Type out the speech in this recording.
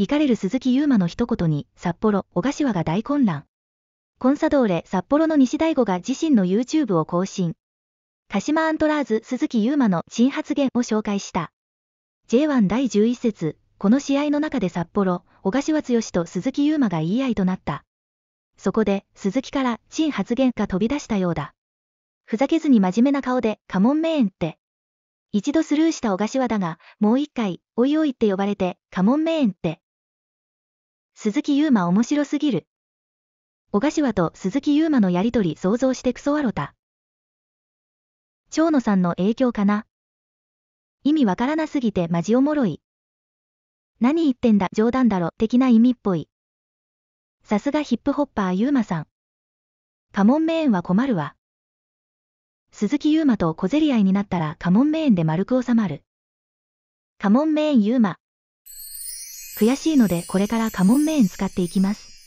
行かれる鈴木優馬の一言に、札幌、小柏が大混乱。コンサドーレ札幌の西大吾が自身の YouTube を更新。鹿島アントラーズ鈴木優馬の新発言を紹介した。J1 第11節、この試合の中で札幌、小柏剛と鈴木優馬が言い合いとなった。そこで、鈴木から新発言が飛び出したようだ。ふざけずに真面目な顔で、カモンメーンって。一度スルーした小柏だが、もう一回、おいおいって呼ばれて、カモンメーンって。鈴木優馬面白すぎる。小柏と鈴木優馬のやりとり想像してクソワロた。蝶野さんの影響かな。意味わからなすぎてマジおもろい。何言ってんだ冗談だろ的な意味っぽい。さすがヒップホッパー優馬さん。カモンメーンは困るわ。鈴木優馬と小競り合いになったらカモンメーンで丸く収まる。カモンメーン優馬。悔しいのでこれから家紋メイン使っていきます。